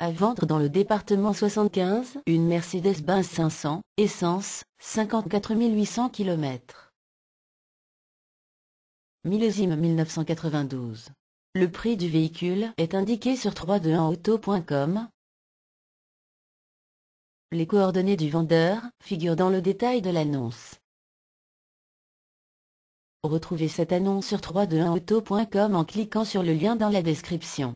À vendre dans le département 75, une Mercedes-Benz 500, essence, 54 800 km. Millésime 1992. Le prix du véhicule est indiqué sur 321auto.com. Les coordonnées du vendeur figurent dans le détail de l'annonce. Retrouvez cette annonce sur 321auto.com en cliquant sur le lien dans la description.